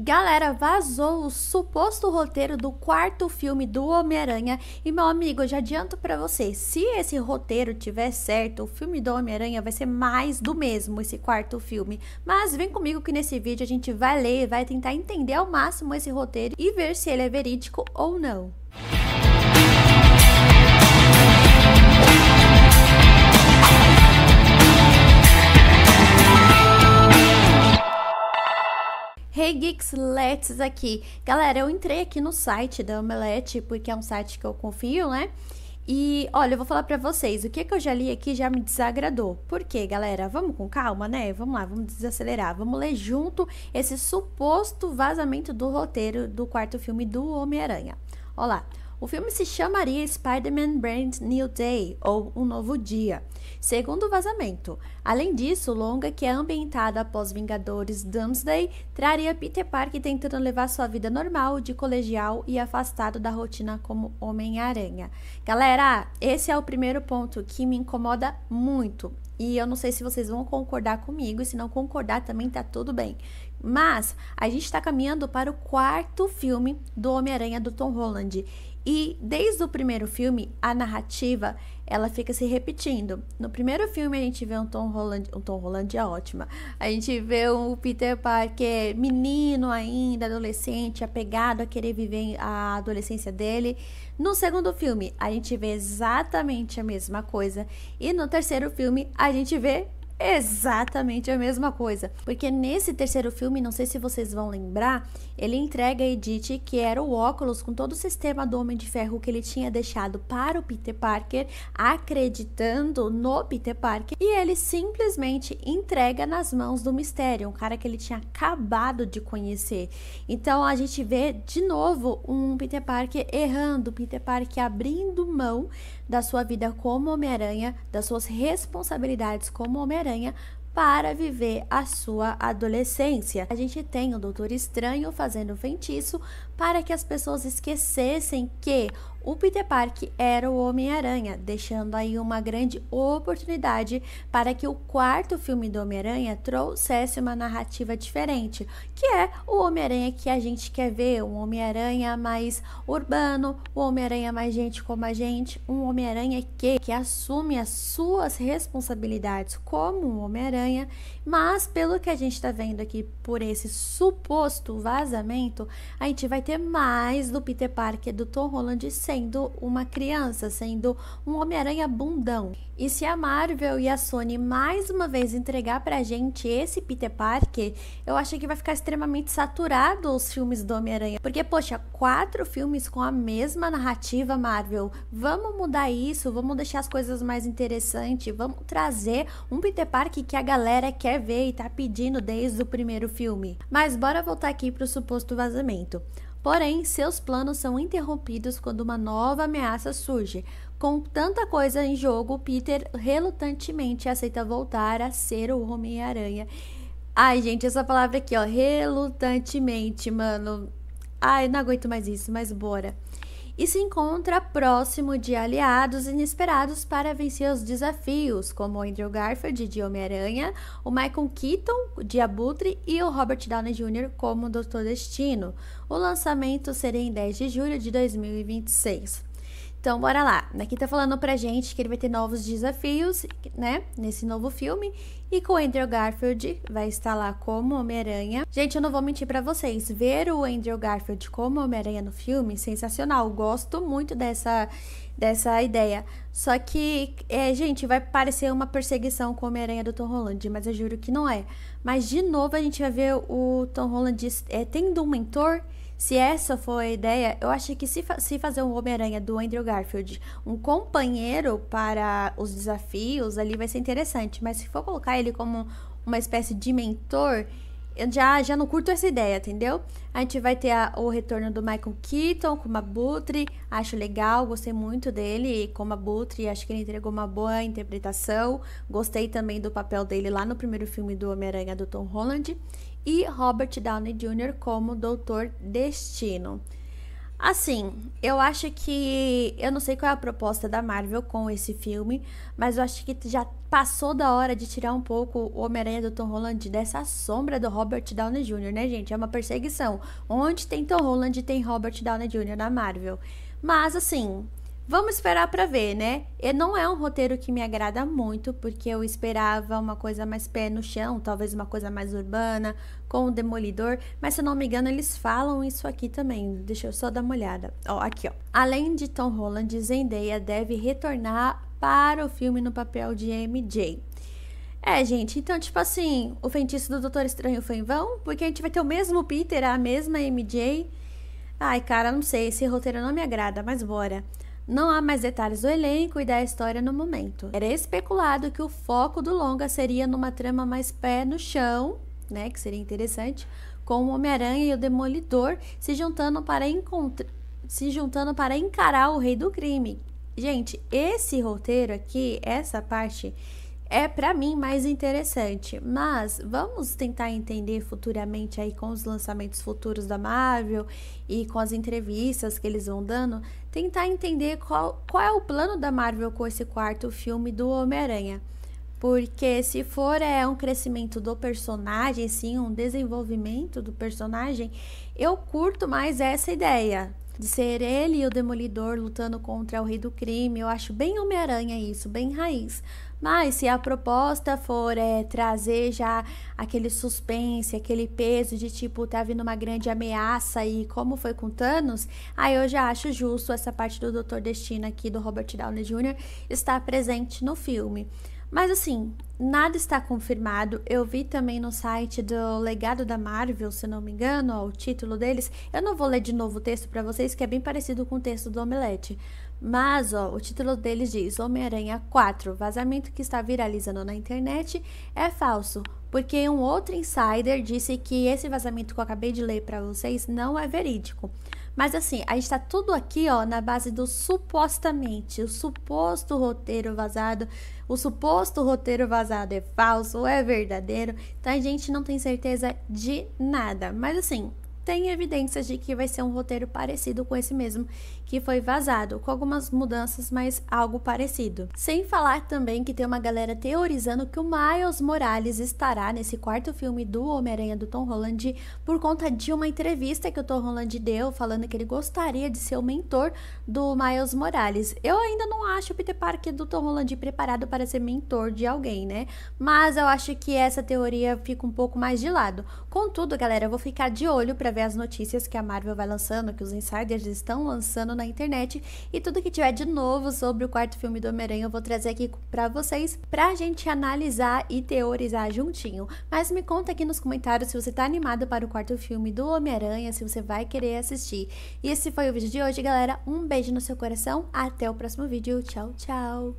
Galera, vazou o suposto roteiro do quarto filme do Homem-Aranha. E meu amigo, eu já adianto para vocês, se esse roteiro tiver certo, o filme do Homem-Aranha vai ser mais do mesmo esse quarto filme. Mas vem comigo que nesse vídeo a gente vai ler, vai tentar entender ao máximo esse roteiro e ver se ele é verídico ou não. Hey Geeks Let's aqui. Galera, eu entrei aqui no site da Omelete, porque é um site que eu confio, né? E olha, eu vou falar para vocês, o que, que eu já li aqui já me desagradou. Por quê, galera? Vamos com calma, né? Vamos lá, vamos desacelerar. Vamos ler junto esse suposto vazamento do roteiro do quarto filme do Homem-Aranha. Olá. lá. O filme se chamaria Spider-Man Brand New Day, ou Um Novo Dia, segundo o vazamento. Além disso, o longa, que é ambientada após Vingadores Doomsday, traria Peter Parker tentando levar sua vida normal de colegial e afastado da rotina como Homem-Aranha. Galera, esse é o primeiro ponto que me incomoda muito. E eu não sei se vocês vão concordar comigo, e se não concordar também tá tudo bem. Mas a gente está caminhando para o quarto filme do Homem-Aranha do Tom Holland. E desde o primeiro filme, a narrativa ela fica se repetindo. No primeiro filme, a gente vê um Tom Holland. Um Tom Holland é ótima. A gente vê o um Peter Parker menino ainda, adolescente, apegado a querer viver a adolescência dele. No segundo filme, a gente vê exatamente a mesma coisa. E no terceiro filme, a gente vê exatamente a mesma coisa. Porque nesse terceiro filme, não sei se vocês vão lembrar, ele entrega a Edith, que era o óculos com todo o sistema do Homem de Ferro que ele tinha deixado para o Peter Parker, acreditando no Peter Parker, e ele simplesmente entrega nas mãos do Mistério, um cara que ele tinha acabado de conhecer. Então a gente vê de novo um Peter Parker errando, Peter Parker abrindo mão da sua vida como Homem-Aranha, das suas responsabilidades como Homem-Aranha Homem-Aranha para viver a sua adolescência. A gente tem o Doutor Estranho fazendo feitiço para que as pessoas esquecessem que o Peter Park era o Homem-Aranha, deixando aí uma grande oportunidade para que o quarto filme do Homem-Aranha trouxesse uma narrativa diferente, que é o Homem-Aranha que a gente quer ver, um Homem-Aranha mais urbano, um Homem-Aranha mais gente como a gente, um Homem-Aranha que, que assume as suas responsabilidades como um Homem-Aranha, mas pelo que a gente está vendo aqui por esse suposto vazamento, a gente vai ter mais do Peter Parker do Tom Holland sendo uma criança, sendo um Homem-Aranha bundão. E se a Marvel e a Sony mais uma vez entregar pra gente esse Peter Parker, eu acho que vai ficar extremamente saturado os filmes do Homem-Aranha. Porque, poxa, quatro filmes com a mesma narrativa, Marvel. Vamos mudar isso, vamos deixar as coisas mais interessantes, vamos trazer um Peter Parker que a galera quer ver e tá pedindo desde o primeiro filme. Mas bora voltar aqui pro suposto vazamento. Porém, seus planos são interrompidos quando uma nova ameaça surge. Com tanta coisa em jogo, Peter relutantemente aceita voltar a ser o Homem-Aranha. Ai, gente, essa palavra aqui, ó, relutantemente, mano. Ai, não aguento mais isso, mas bora e se encontra próximo de aliados inesperados para vencer os desafios, como o Andrew Garfield de Homem-Aranha, o Michael Keaton de Abutre e o Robert Downey Jr. como Doutor Destino. O lançamento seria em 10 de julho de 2026. Então, bora lá. Daqui tá falando pra gente que ele vai ter novos desafios, né? Nesse novo filme. E com o Andrew Garfield vai estar lá como Homem-Aranha. Gente, eu não vou mentir para vocês. Ver o Andrew Garfield como Homem-Aranha no filme, sensacional. Gosto muito dessa, dessa ideia. Só que, é, gente, vai parecer uma perseguição com o Homem-Aranha do Tom Holland, mas eu juro que não é. Mas, de novo, a gente vai ver o Tom Holland é, tendo um mentor se essa for a ideia, eu achei que se, fa se fazer um Homem-Aranha do Andrew Garfield, um companheiro para os desafios ali vai ser interessante, mas se for colocar ele como uma espécie de mentor, eu já, já não curto essa ideia, entendeu? A gente vai ter a, o retorno do Michael Keaton com uma Butre. acho legal, gostei muito dele como Butre. acho que ele entregou uma boa interpretação, gostei também do papel dele lá no primeiro filme do Homem-Aranha do Tom Holland, e Robert Downey Jr. como Doutor Destino. Assim, eu acho que. Eu não sei qual é a proposta da Marvel com esse filme, mas eu acho que já passou da hora de tirar um pouco o Homem-Aranha do Tom Holland dessa sombra do Robert Downey Jr., né, gente? É uma perseguição. Onde tem Tom Holland, tem Robert Downey Jr. na Marvel. Mas, assim, Vamos esperar para ver, né? E não é um roteiro que me agrada muito, porque eu esperava uma coisa mais pé no chão, talvez uma coisa mais urbana, com o demolidor, mas se eu não me engano, eles falam isso aqui também. Deixa eu só dar uma olhada. Ó, aqui, ó. Além de Tom Holland, Zendaya deve retornar para o filme no papel de MJ. É, gente, então, tipo assim, o feitiço do Doutor Estranho foi em vão, porque a gente vai ter o mesmo Peter, a mesma MJ. Ai, cara, não sei, esse roteiro não me agrada, mas bora. Não há mais detalhes do elenco e da história no momento. Era especulado que o foco do longa seria numa trama mais pé no chão, né, que seria interessante, com o Homem-Aranha e o Demolidor se juntando para encontrar se juntando para encarar o rei do crime. Gente, esse roteiro aqui, essa parte é para mim mais interessante. Mas vamos tentar entender futuramente aí com os lançamentos futuros da Marvel e com as entrevistas que eles vão dando, tentar entender qual, qual é o plano da Marvel com esse quarto filme do Homem-Aranha. Porque se for é um crescimento do personagem, sim, um desenvolvimento do personagem, eu curto mais essa ideia de ser ele e o Demolidor lutando contra o Rei do Crime. Eu acho bem Homem-Aranha isso, bem raiz. Mas se a proposta for é, trazer já aquele suspense, aquele peso de tipo, tá vindo uma grande ameaça e como foi com Thanos, aí eu já acho justo essa parte do dr Destino aqui do Robert Downey Jr. estar presente no filme. Mas assim, nada está confirmado. Eu vi também no site do Legado da Marvel, se não me engano, ó, o título deles. Eu não vou ler de novo o texto para vocês, que é bem parecido com o texto do Omelete. Mas, ó, o título deles diz: Homem-Aranha 4, vazamento que está viralizando na internet é falso, porque um outro insider disse que esse vazamento que eu acabei de ler para vocês não é verídico. Mas assim, a gente tá tudo aqui, ó, na base do supostamente, o suposto roteiro vazado, o suposto roteiro vazado é falso ou é verdadeiro. Então a gente não tem certeza de nada. Mas assim, tem evidências de que vai ser um roteiro parecido com esse mesmo que foi vazado, com algumas mudanças, mas algo parecido. Sem falar também que tem uma galera teorizando que o Miles Morales estará nesse quarto filme do Homem-Aranha do Tom Holland por conta de uma entrevista que o Tom Holland deu falando que ele gostaria de ser o mentor do Miles Morales. Eu ainda não acho o Peter Parker do Tom Holland preparado para ser mentor de alguém, né? Mas eu acho que essa teoria fica um pouco mais de lado. Contudo, galera, eu vou ficar de olho para ver ver as notícias que a Marvel vai lançando, que os insiders estão lançando na internet e tudo que tiver de novo sobre o quarto filme do Homem-Aranha eu vou trazer aqui para vocês pra gente analisar e teorizar juntinho. Mas me conta aqui nos comentários se você tá animado para o quarto filme do Homem-Aranha, se você vai querer assistir. E esse foi o vídeo de hoje, galera. Um beijo no seu coração, até o próximo vídeo. Tchau, tchau.